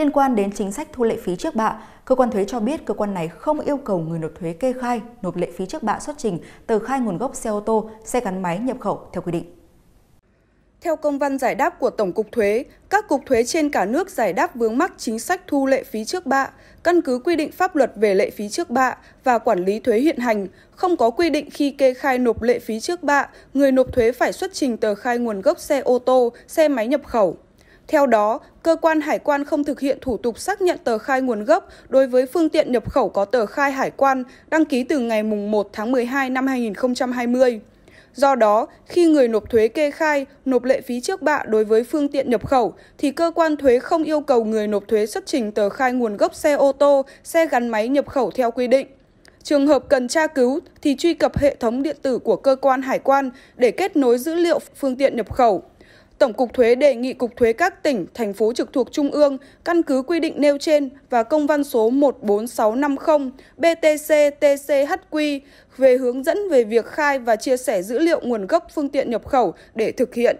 Liên quan đến chính sách thu lệ phí trước bạ, cơ quan thuế cho biết cơ quan này không yêu cầu người nộp thuế kê khai nộp lệ phí trước bạ xuất trình tờ khai nguồn gốc xe ô tô, xe gắn máy nhập khẩu theo quy định. Theo công văn giải đáp của Tổng cục Thuế, các cục thuế trên cả nước giải đáp vướng mắc chính sách thu lệ phí trước bạ, căn cứ quy định pháp luật về lệ phí trước bạ và quản lý thuế hiện hành, không có quy định khi kê khai nộp lệ phí trước bạ, người nộp thuế phải xuất trình tờ khai nguồn gốc xe ô tô, xe máy nhập khẩu. Theo đó, cơ quan hải quan không thực hiện thủ tục xác nhận tờ khai nguồn gốc đối với phương tiện nhập khẩu có tờ khai hải quan đăng ký từ ngày 1 tháng 12 năm 2020. Do đó, khi người nộp thuế kê khai, nộp lệ phí trước bạ đối với phương tiện nhập khẩu, thì cơ quan thuế không yêu cầu người nộp thuế xuất trình tờ khai nguồn gốc xe ô tô, xe gắn máy nhập khẩu theo quy định. Trường hợp cần tra cứu thì truy cập hệ thống điện tử của cơ quan hải quan để kết nối dữ liệu phương tiện nhập khẩu. Tổng cục thuế đề nghị Cục thuế các tỉnh, thành phố trực thuộc Trung ương căn cứ quy định nêu trên và công văn số 14650 BTC TCHQ về hướng dẫn về việc khai và chia sẻ dữ liệu nguồn gốc phương tiện nhập khẩu để thực hiện.